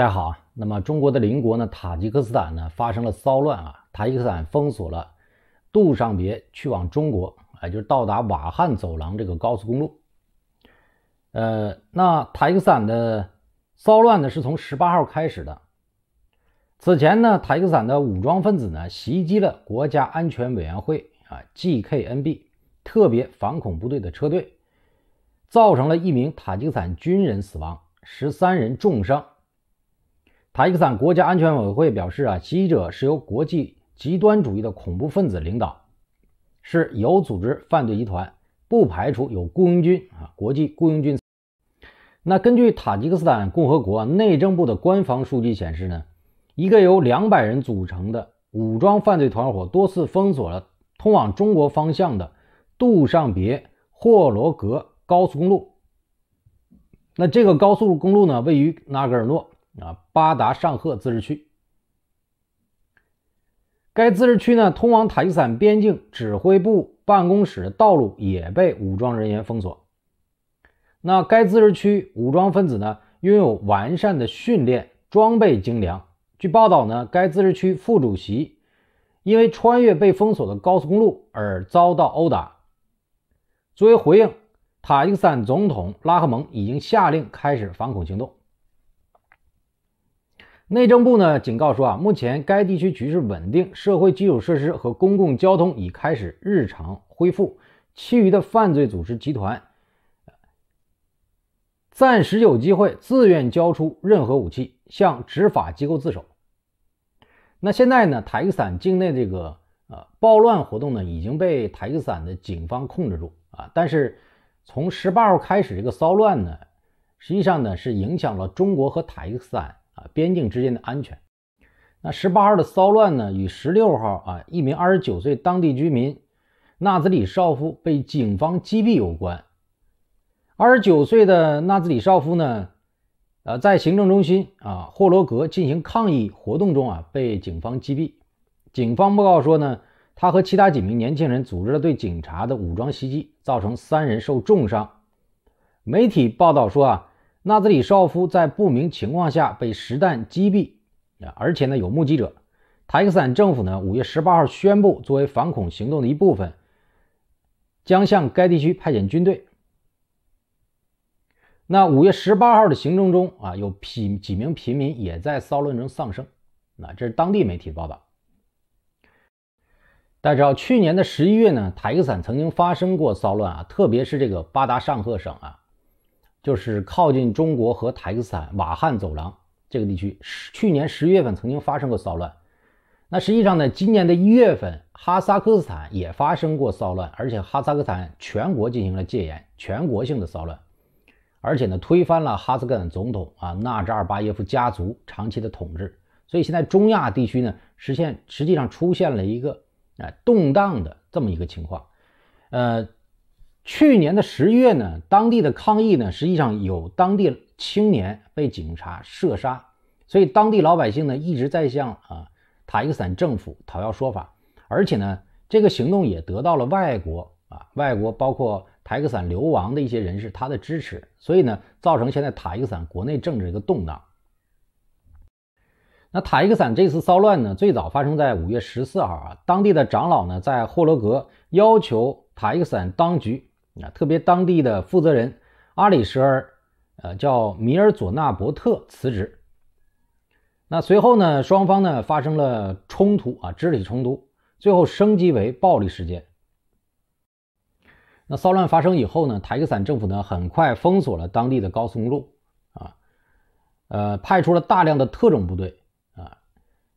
大家好啊，那么中国的邻国呢，塔吉克斯坦呢发生了骚乱啊。塔吉克斯坦封锁了杜尚别去往中国，啊，就是到达瓦汉走廊这个高速公路。呃，那塔吉克斯坦的骚乱呢是从十八号开始的。此前呢，塔吉克斯坦的武装分子呢袭击了国家安全委员会啊 （GKNB） 特别反恐部队的车队，造成了一名塔吉克斯坦军人死亡，十三人重伤。塔吉克斯坦国家安全委员会表示，啊，袭击者是由国际极端主义的恐怖分子领导，是有组织犯罪集团，不排除有雇佣军啊，国际雇佣军。那根据塔吉克斯坦共和国内政部的官方数据显示呢，一个由两百人组成的武装犯罪团伙多次封锁了通往中国方向的杜尚别霍罗格高速公路。那这个高速公路呢，位于纳格尔诺。啊，巴达尚赫自治区。该自治区呢，通往塔吉坦边境指挥部办公室的道路也被武装人员封锁。那该自治区武装分子呢，拥有完善的训练，装备精良。据报道呢，该自治区副主席因为穿越被封锁的高速公路而遭到殴打。作为回应，塔吉斯坦总统拉赫蒙已经下令开始反恐行动。内政部呢警告说啊，目前该地区局势稳定，社会基础设施和公共交通已开始日常恢复。其余的犯罪组织集团暂时有机会自愿交出任何武器，向执法机构自首。那现在呢，塔吉克斯坦境内这个呃暴乱活动呢已经被塔吉克斯坦的警方控制住啊。但是从十八号开始这个骚乱呢，实际上呢是影响了中国和塔吉克斯坦。边境之间的安全。那十八号的骚乱呢，与十六号啊一名二十九岁当地居民纳兹里少夫被警方击毙有关。二十九岁的纳兹里少夫呢，呃，在行政中心啊霍罗格进行抗议活动中啊被警方击毙。警方报告说呢，他和其他几名年轻人组织了对警察的武装袭击，造成三人受重伤。媒体报道说啊。纳兹里绍夫在不明情况下被实弹击毙，啊，而且呢有目击者。塔吉克斯坦政府呢五月十八号宣布，作为反恐行动的一部分，将向该地区派遣军队。那五月十八号的行动中啊，有贫几名平民也在骚乱中丧生。那这是当地媒体的报道。大家知道，去年的十一月呢，塔吉克斯坦曾经发生过骚乱啊，特别是这个巴达尚赫省啊。就是靠近中国和塔吉斯坦瓦汉走廊这个地区，去年十一月份曾经发生过骚乱。那实际上呢，今年的一月份哈萨克斯坦也发生过骚乱，而且哈萨克斯坦全国进行了戒严，全国性的骚乱，而且呢推翻了哈萨克斯坦总统啊纳扎尔巴耶夫家族长期的统治。所以现在中亚地区呢实现实际上出现了一个啊动荡的这么一个情况，呃。去年的十月呢，当地的抗议呢，实际上有当地青年被警察射杀，所以当地老百姓呢一直在向啊塔吉克斯坦政府讨要说法，而且呢这个行动也得到了外国啊外国包括塔吉克斯坦流亡的一些人士他的支持，所以呢造成现在塔吉克斯坦国内政治一个动荡。那塔吉克斯坦这次骚乱呢，最早发生在五月十四号啊，当地的长老呢在霍罗格要求塔吉克斯坦当局。啊，特别当地的负责人阿里什尔，呃，叫米尔佐纳伯特辞职。那随后呢，双方呢发生了冲突啊，肢体冲突，最后升级为暴力事件。那骚乱发生以后呢，塔吉斯坦政府呢很快封锁了当地的高速公路啊，呃，派出了大量的特种部队啊，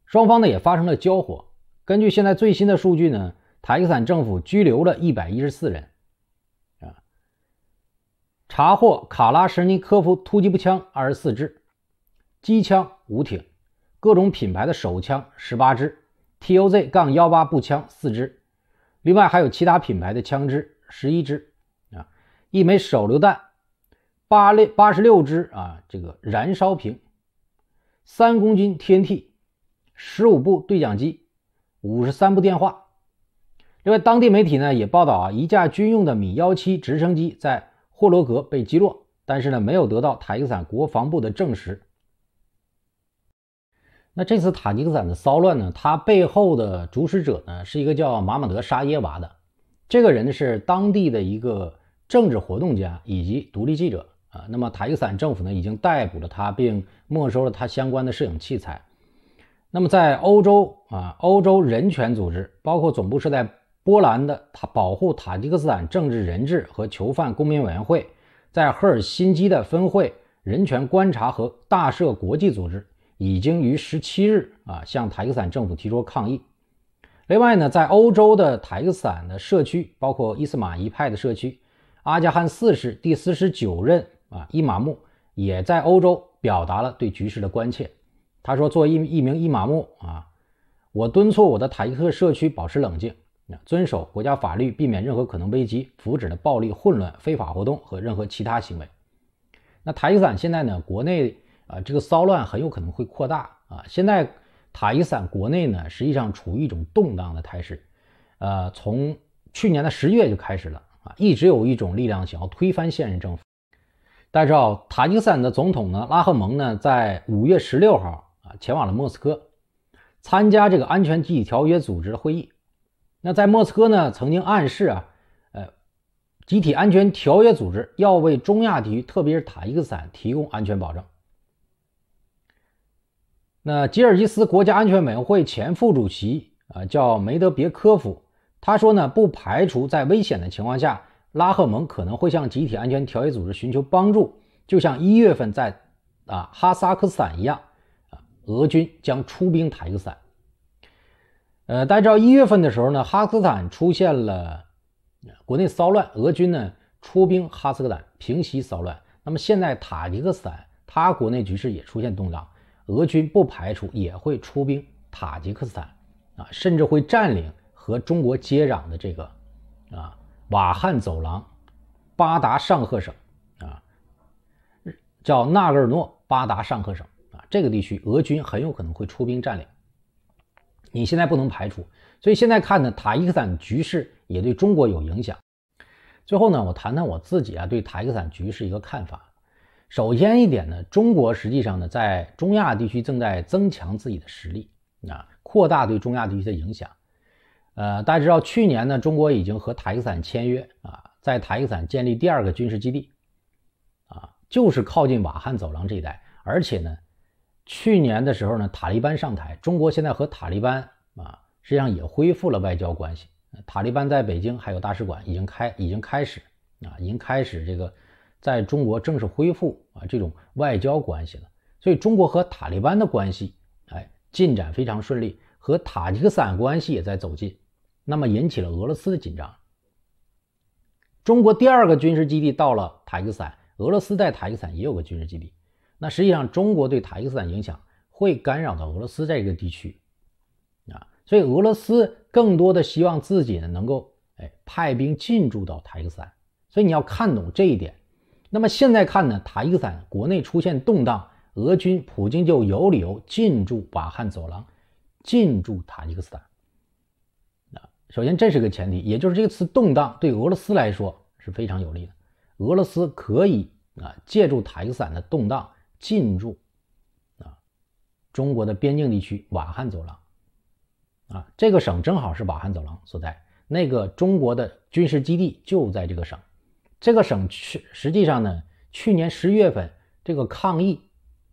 双方呢也发生了交火。根据现在最新的数据呢，塔吉斯坦政府拘留了一百一十四人。查获卡拉什尼科夫突击步枪二十四支，机枪五挺，各种品牌的手枪十八支，T O Z 杠幺八步枪四支，另外还有其他品牌的枪支十一支，啊，一枚手榴弹，八六八十六支啊，这个燃烧瓶，三公斤 T N T，十五部对讲机，五十三部电话。另外，当地媒体呢也报道啊，一架军用的米幺七直升机在。霍罗格被击落，但是呢，没有得到塔吉克斯坦国防部的证实。那这次塔吉克斯坦的骚乱呢，它背后的主使者呢，是一个叫马马德沙耶娃的，这个人呢是当地的一个政治活动家以及独立记者啊。那么塔吉克斯坦政府呢已经逮捕了他，并没收了他相关的摄影器材。那么在欧洲啊，欧洲人权组织，包括总部是在。波兰的塔保护塔吉克斯坦政治人质和囚犯公民委员会在赫尔辛基的分会，人权观察和大赦国际组织已经于十七日啊向塔吉克斯坦政府提出抗议。另外呢，在欧洲的塔吉克斯坦的社区，包括伊斯马仪派的社区，阿加汗四世第四十九任啊伊玛目也在欧洲表达了对局势的关切。他说：“为一一名伊玛目啊，我敦促我的塔吉克社区保持冷静。”遵守国家法律，避免任何可能危及福祉的暴力、混乱、非法活动和任何其他行为。那塔吉斯坦现在呢，国内啊，这个骚乱很有可能会扩大啊。现在塔吉斯坦国内呢，实际上处于一种动荡的态势，呃，从去年的十月就开始了啊，一直有一种力量想要推翻现任政府。大家知道，塔吉斯坦的总统呢，拉赫蒙呢，在五月十六号啊，前往了莫斯科，参加这个安全集体条约组织的会议。那在莫斯科呢，曾经暗示啊，呃，集体安全条约组织要为中亚地区，特别是塔吉克斯坦提供安全保障。那吉尔吉斯国家安全委员会前副主席啊，叫梅德别科夫，他说呢，不排除在危险的情况下，拉赫蒙可能会向集体安全条约组织寻求帮助，就像一月份在啊哈萨克斯坦一样，啊，俄军将出兵塔吉克斯坦。呃，大家知道一月份的时候呢，哈萨克斯坦出现了国内骚乱，俄军呢出兵哈萨克坦平息骚乱。那么现在塔吉克斯坦它国内局势也出现动荡，俄军不排除也会出兵塔吉克斯坦，啊，甚至会占领和中国接壤的这个啊瓦汉走廊、巴达尚赫省啊，叫纳格尔诺巴达尚赫省啊，这个地区俄军很有可能会出兵占领。你现在不能排除，所以现在看呢，塔吉克斯坦局势也对中国有影响。最后呢，我谈谈我自己啊对塔吉克斯坦局势一个看法。首先一点呢，中国实际上呢在中亚地区正在增强自己的实力，啊，扩大对中亚地区的影响。呃，大家知道去年呢，中国已经和塔吉克斯坦签约啊，在塔吉克斯坦建立第二个军事基地，啊，就是靠近瓦罕走廊这一带，而且呢。去年的时候呢，塔利班上台，中国现在和塔利班啊，实际上也恢复了外交关系。塔利班在北京还有大使馆已经开，已经开始啊，已经开始这个在中国正式恢复啊这种外交关系了。所以中国和塔利班的关系哎进展非常顺利，和塔吉克斯坦关系也在走近，那么引起了俄罗斯的紧张。中国第二个军事基地到了塔吉克斯坦，俄罗斯在塔吉克斯坦也有个军事基地。那实际上，中国对塔吉克斯坦影响会干扰到俄罗斯这个地区，啊，所以俄罗斯更多的希望自己呢能够，哎，派兵进驻到塔吉克斯坦。所以你要看懂这一点。那么现在看呢，塔吉克斯坦国内出现动荡，俄军普京就有理由进驻瓦罕走廊，进驻塔吉克斯坦。啊，首先这是个前提，也就是这次动荡对俄罗斯来说是非常有利的，俄罗斯可以啊借助塔吉克斯坦的动荡。进入啊中国的边境地区瓦罕走廊啊，这个省正好是瓦罕走廊所在，那个中国的军事基地就在这个省。这个省去实际上呢，去年十月份这个抗议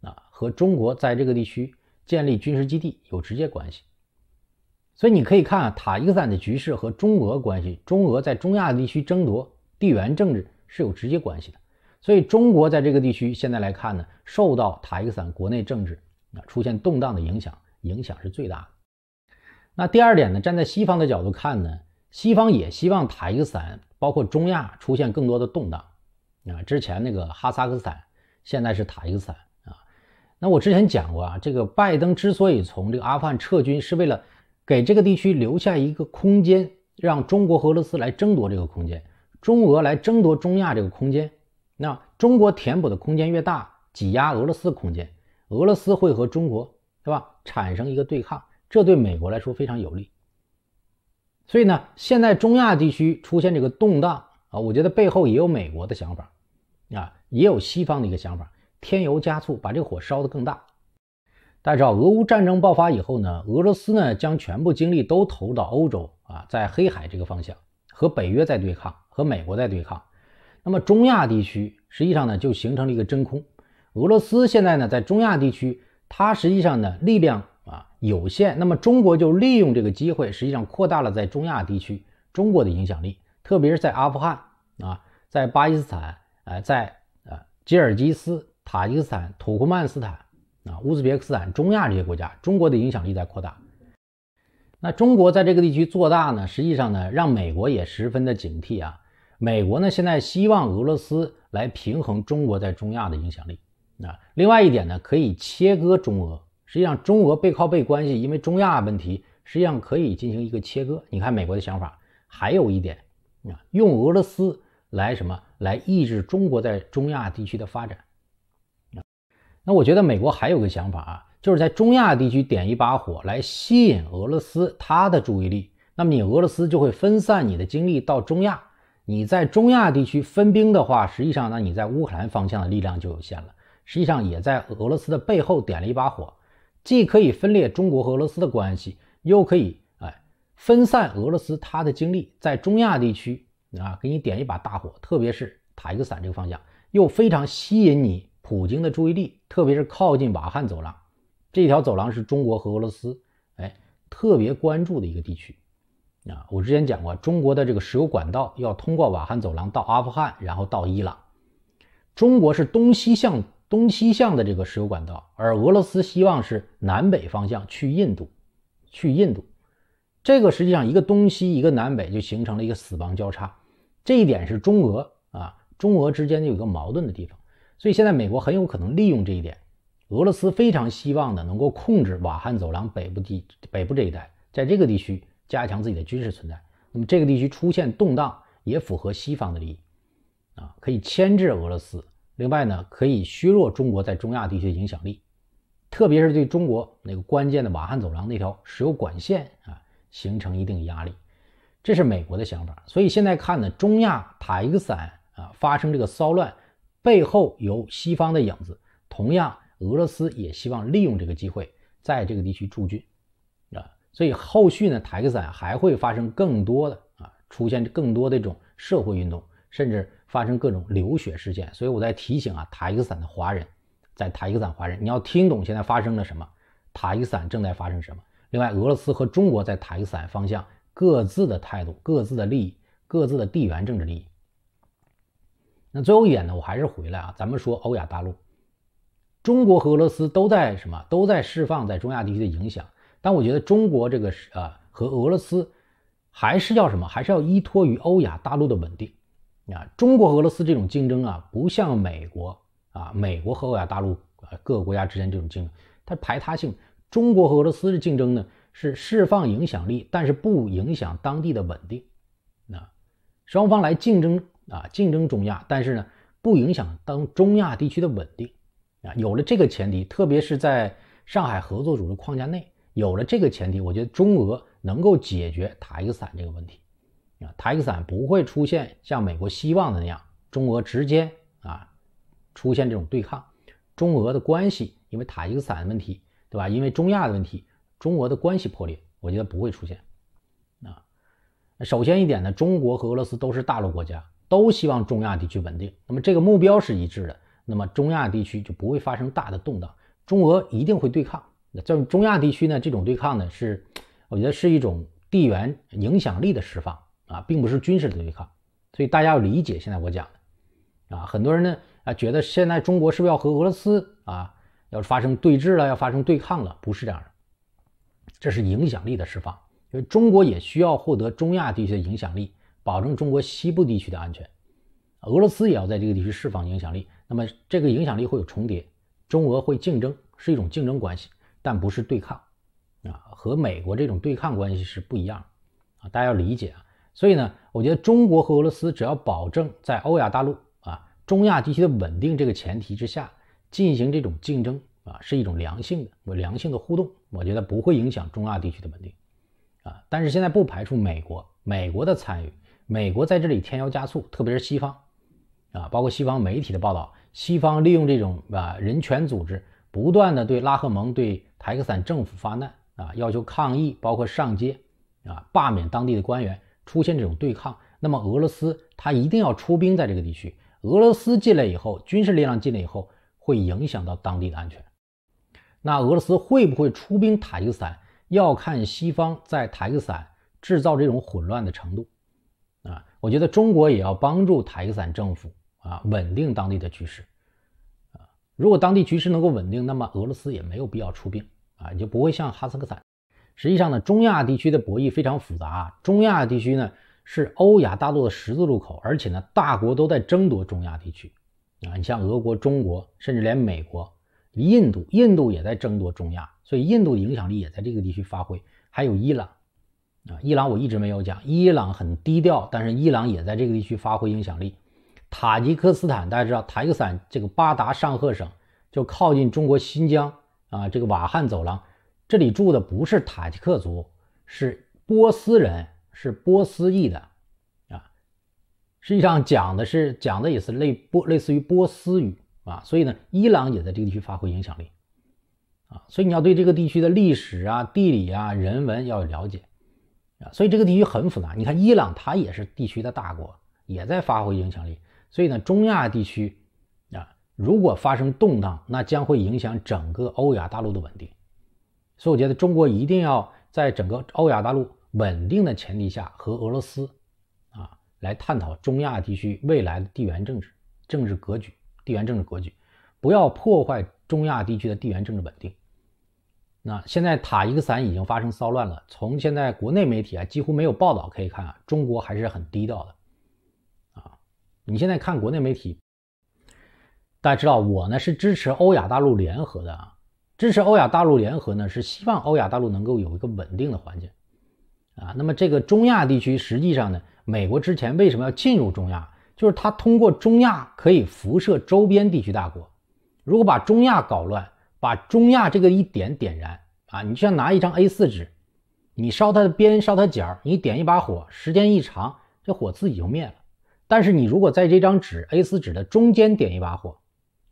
啊和中国在这个地区建立军事基地有直接关系。所以你可以看啊、塔吉克斯坦的局势和中俄关系，中俄在中亚地区争夺地缘政治是有直接关系的。所以中国在这个地区现在来看呢，受到塔吉克斯坦国内政治啊出现动荡的影响，影响是最大的。那第二点呢，站在西方的角度看呢，西方也希望塔吉克斯坦包括中亚出现更多的动荡。啊，之前那个哈萨克斯坦，现在是塔吉克斯坦啊。那我之前讲过啊，这个拜登之所以从这个阿富汗撤军，是为了给这个地区留下一个空间，让中国、和俄罗斯来争夺这个空间，中俄来争夺中亚这个空间。那中国填补的空间越大，挤压俄罗斯空间，俄罗斯会和中国，对吧，产生一个对抗，这对美国来说非常有利。所以呢，现在中亚地区出现这个动荡啊，我觉得背后也有美国的想法，啊，也有西方的一个想法，添油加醋，把这个火烧得更大。大家知道，俄乌战争爆发以后呢，俄罗斯呢将全部精力都投到欧洲啊，在黑海这个方向和北约在对抗，和美国在对抗。那么，中亚地区实际上呢，就形成了一个真空。俄罗斯现在呢，在中亚地区，它实际上呢，力量啊有限。那么，中国就利用这个机会，实际上扩大了在中亚地区中国的影响力，特别是在阿富汗啊，在巴基斯坦，呃，在呃吉尔吉斯、塔吉斯坦、土库曼斯坦啊、乌兹别克斯坦，中亚这些国家，中国的影响力在扩大。那中国在这个地区做大呢，实际上呢，让美国也十分的警惕啊。美国呢，现在希望俄罗斯来平衡中国在中亚的影响力。啊，另外一点呢，可以切割中俄。实际上，中俄背靠背关系，因为中亚问题，实际上可以进行一个切割。你看美国的想法，还有一点啊，用俄罗斯来什么来抑制中国在中亚地区的发展。那我觉得美国还有个想法啊，就是在中亚地区点一把火，来吸引俄罗斯他的注意力。那么你俄罗斯就会分散你的精力到中亚。你在中亚地区分兵的话，实际上，那你在乌克兰方向的力量就有限了。实际上，也在俄罗斯的背后点了一把火，既可以分裂中国和俄罗斯的关系，又可以哎分散俄罗斯他的精力，在中亚地区啊给你点一把大火，特别是塔吉克斯坦这个方向，又非常吸引你普京的注意力，特别是靠近瓦罕走廊，这条走廊是中国和俄罗斯哎特别关注的一个地区。啊，我之前讲过，中国的这个石油管道要通过瓦罕走廊到阿富汗，然后到伊朗。中国是东西向、东西向的这个石油管道，而俄罗斯希望是南北方向去印度、去印度。这个实际上一个东西一个南北，就形成了一个死亡交叉。这一点是中俄啊，中俄之间有一个矛盾的地方。所以现在美国很有可能利用这一点。俄罗斯非常希望呢，能够控制瓦罕走廊北部地北部这一带，在这个地区。加强自己的军事存在，那么这个地区出现动荡也符合西方的利益，啊，可以牵制俄罗斯。另外呢，可以削弱中国在中亚地区的影响力，特别是对中国那个关键的瓦罕走廊那条石油管线啊，形成一定压力。这是美国的想法。所以现在看呢，中亚塔吉克斯坦啊发生这个骚乱，背后有西方的影子。同样，俄罗斯也希望利用这个机会，在这个地区驻军。所以后续呢，塔吉克斯坦还会发生更多的啊，出现更多的这种社会运动，甚至发生各种流血事件。所以我在提醒啊，塔吉克斯坦的华人，在塔吉克斯坦华人，你要听懂现在发生了什么，塔吉克斯坦正在发生什么。另外，俄罗斯和中国在塔吉克斯坦方向各自的态度、各自的利益、各自的地缘政治利益。那最后一点呢，我还是回来啊，咱们说欧亚大陆，中国和俄罗斯都在什么？都在释放在中亚地区的影响。但我觉得中国这个是啊，和俄罗斯还是要什么？还是要依托于欧亚大陆的稳定，啊，中国和俄罗斯这种竞争啊，不像美国啊，美国和欧亚大陆各个国家之间这种竞争，它排他性。中国和俄罗斯的竞争呢，是释放影响力，但是不影响当地的稳定，啊，双方来竞争啊，竞争中亚，但是呢，不影响当中亚地区的稳定，啊，有了这个前提，特别是在上海合作组织框架内。有了这个前提，我觉得中俄能够解决塔吉克斯坦这个问题啊，塔吉克斯坦不会出现像美国希望的那样，中俄直接啊出现这种对抗。中俄的关系因为塔吉克斯坦问题，对吧？因为中亚的问题，中俄的关系破裂，我觉得不会出现啊。首先一点呢，中国和俄罗斯都是大陆国家，都希望中亚地区稳定，那么这个目标是一致的，那么中亚地区就不会发生大的动荡，中俄一定会对抗。在中亚地区呢，这种对抗呢是，我觉得是一种地缘影响力的释放啊，并不是军事的对抗，所以大家要理解现在我讲的，啊，很多人呢啊觉得现在中国是不是要和俄罗斯啊要发生对峙了，要发生对抗了？不是这样的，这是影响力的释放，因为中国也需要获得中亚地区的影响力，保证中国西部地区的安全，俄罗斯也要在这个地区释放影响力，那么这个影响力会有重叠，中俄会竞争，是一种竞争关系。但不是对抗，啊，和美国这种对抗关系是不一样，啊，大家要理解啊。所以呢，我觉得中国和俄罗斯只要保证在欧亚大陆啊、中亚地区的稳定这个前提之下，进行这种竞争啊，是一种良性的、良性的互动，我觉得不会影响中亚地区的稳定，啊。但是现在不排除美国、美国的参与，美国在这里添油加醋，特别是西方，啊，包括西方媒体的报道，西方利用这种啊人权组织。不断的对拉赫蒙、对塔吉克斯坦政府发难啊，要求抗议，包括上街啊，罢免当地的官员，出现这种对抗。那么俄罗斯他一定要出兵在这个地区。俄罗斯进来以后，军事力量进来以后，会影响到当地的安全。那俄罗斯会不会出兵塔吉克斯坦，要看西方在塔吉克斯坦制造这种混乱的程度啊。我觉得中国也要帮助塔吉克斯坦政府啊，稳定当地的局势。如果当地局势能够稳定，那么俄罗斯也没有必要出兵啊，你就不会像哈萨克斯坦。实际上呢，中亚地区的博弈非常复杂。中亚地区呢是欧亚大陆的十字路口，而且呢大国都在争夺中亚地区啊。你像俄国、中国，甚至连美国、印度，印度也在争夺中亚，所以印度的影响力也在这个地区发挥。还有伊朗啊，伊朗我一直没有讲，伊朗很低调，但是伊朗也在这个地区发挥影响力。塔吉克斯坦，大家知道，塔吉克斯坦这个巴达上赫省就靠近中国新疆啊，这个瓦罕走廊，这里住的不是塔吉克族，是波斯人，是波斯裔的啊。实际上讲的是讲的也是类波类似于波斯语啊，所以呢，伊朗也在这个地区发挥影响力啊，所以你要对这个地区的历史啊、地理啊、人文要有了解啊，所以这个地区很复杂。你看，伊朗它也是地区的大国，也在发挥影响力。所以呢，中亚地区啊，如果发生动荡，那将会影响整个欧亚大陆的稳定。所以我觉得，中国一定要在整个欧亚大陆稳定的前提下，和俄罗斯啊来探讨中亚地区未来的地缘政治、政治格局、地缘政治格局，不要破坏中亚地区的地缘政治稳定。那现在塔伊克斯坦已经发生骚乱了，从现在国内媒体啊几乎没有报道，可以看啊，中国还是很低调的。你现在看国内媒体，大家知道我呢是支持欧亚大陆联合的啊，支持欧亚大陆联合呢是希望欧亚大陆能够有一个稳定的环境啊。那么这个中亚地区实际上呢，美国之前为什么要进入中亚？就是它通过中亚可以辐射周边地区大国。如果把中亚搞乱，把中亚这个一点点燃啊，你就像拿一张 A4 纸，你烧它的边，烧它角，你点一把火，时间一长，这火自己就灭了。但是你如果在这张纸 A4 纸的中间点一把火，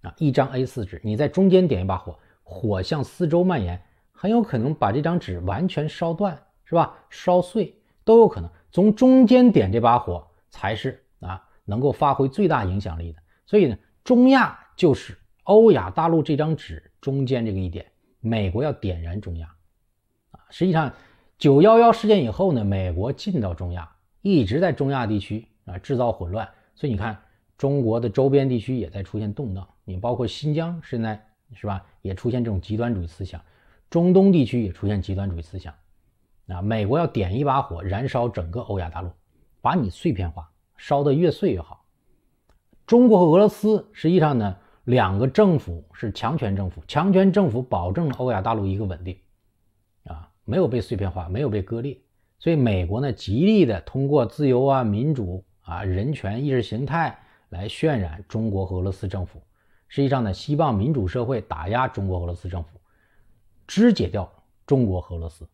啊，一张 A4 纸，你在中间点一把火，火向四周蔓延，很有可能把这张纸完全烧断，是吧？烧碎都有可能。从中间点这把火才是啊，能够发挥最大影响力的。所以呢，中亚就是欧亚大陆这张纸中间这个一点，美国要点燃中亚，啊，实际上九幺幺事件以后呢，美国进到中亚，一直在中亚地区。啊，制造混乱，所以你看，中国的周边地区也在出现动荡，你包括新疆现在是吧，也出现这种极端主义思想，中东地区也出现极端主义思想。啊，美国要点一把火，燃烧整个欧亚大陆，把你碎片化，烧得越碎越好。中国和俄罗斯实际上呢，两个政府是强权政府，强权政府保证了欧亚大陆一个稳定，啊，没有被碎片化，没有被割裂，所以美国呢，极力的通过自由啊、民主。啊，人权意识形态来渲染中国和俄罗斯政府，实际上呢，希望民主社会打压中国俄罗斯政府，肢解掉中国和俄罗斯。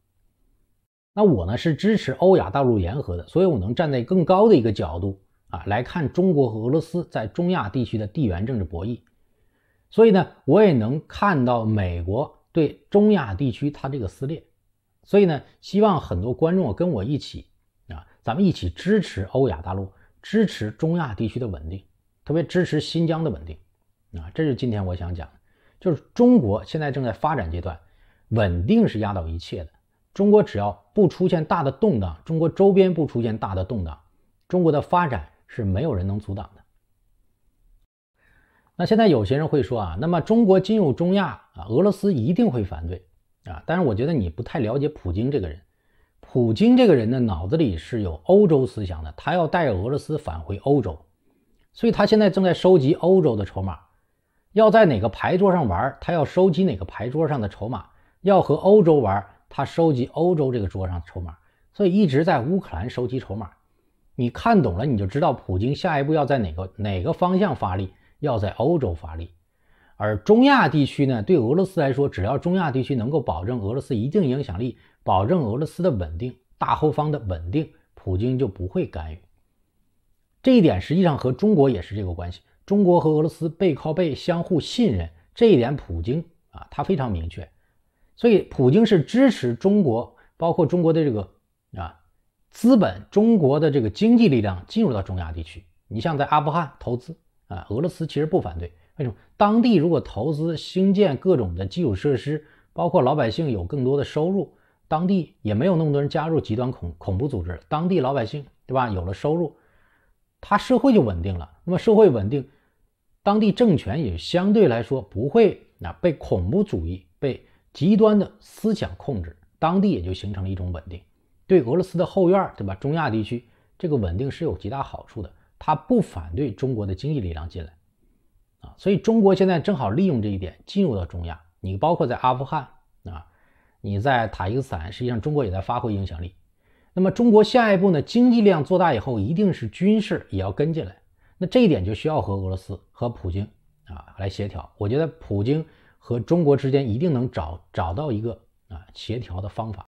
那我呢是支持欧亚大陆联合的，所以我能站在更高的一个角度啊来看中国和俄罗斯在中亚地区的地缘政治博弈。所以呢，我也能看到美国对中亚地区它这个撕裂。所以呢，希望很多观众跟我一起啊，咱们一起支持欧亚大陆。支持中亚地区的稳定，特别支持新疆的稳定，啊，这是今天我想讲的，就是中国现在正在发展阶段，稳定是压倒一切的。中国只要不出现大的动荡，中国周边不出现大的动荡，中国的发展是没有人能阻挡的。那现在有些人会说啊，那么中国进入中亚啊，俄罗斯一定会反对啊，但是我觉得你不太了解普京这个人。普京这个人呢，脑子里是有欧洲思想的，他要带俄罗斯返回欧洲，所以他现在正在收集欧洲的筹码，要在哪个牌桌上玩，他要收集哪个牌桌上的筹码，要和欧洲玩，他收集欧洲这个桌上的筹码，所以一直在乌克兰收集筹码。你看懂了，你就知道普京下一步要在哪个哪个方向发力，要在欧洲发力。而中亚地区呢，对俄罗斯来说，只要中亚地区能够保证俄罗斯一定影响力，保证俄罗斯的稳定、大后方的稳定，普京就不会干预。这一点实际上和中国也是这个关系。中国和俄罗斯背靠背，相互信任，这一点普京啊，他非常明确。所以，普京是支持中国，包括中国的这个啊资本、中国的这个经济力量进入到中亚地区。你像在阿富汗投资啊，俄罗斯其实不反对。为什么当地如果投资兴建各种的基础设施，包括老百姓有更多的收入，当地也没有那么多人加入极端恐恐怖组织。当地老百姓对吧，有了收入，他社会就稳定了。那么社会稳定，当地政权也相对来说不会那被恐怖主义、被极端的思想控制，当地也就形成了一种稳定。对俄罗斯的后院，对吧？中亚地区这个稳定是有极大好处的。他不反对中国的经济力量进来。啊，所以中国现在正好利用这一点进入到中亚，你包括在阿富汗啊，你在塔吉克斯坦，实际上中国也在发挥影响力。那么中国下一步呢，经济量做大以后，一定是军事也要跟进来。那这一点就需要和俄罗斯和普京啊来协调。我觉得普京和中国之间一定能找找到一个啊协调的方法。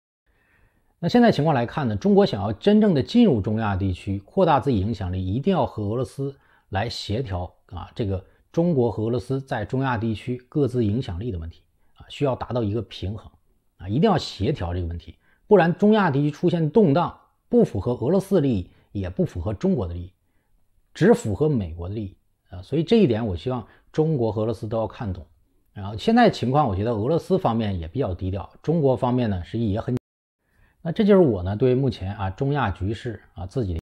那现在情况来看呢，中国想要真正的进入中亚地区，扩大自己影响力，一定要和俄罗斯来协调啊，这个。中国和俄罗斯在中亚地区各自影响力的问题啊，需要达到一个平衡啊，一定要协调这个问题，不然中亚地区出现动荡，不符合俄罗斯利益，也不符合中国的利益，只符合美国的利益啊。所以这一点，我希望中国和俄罗斯都要看懂。然后现在情况，我觉得俄罗斯方面也比较低调，中国方面呢实际也很。那这就是我呢对目前啊中亚局势啊自己的。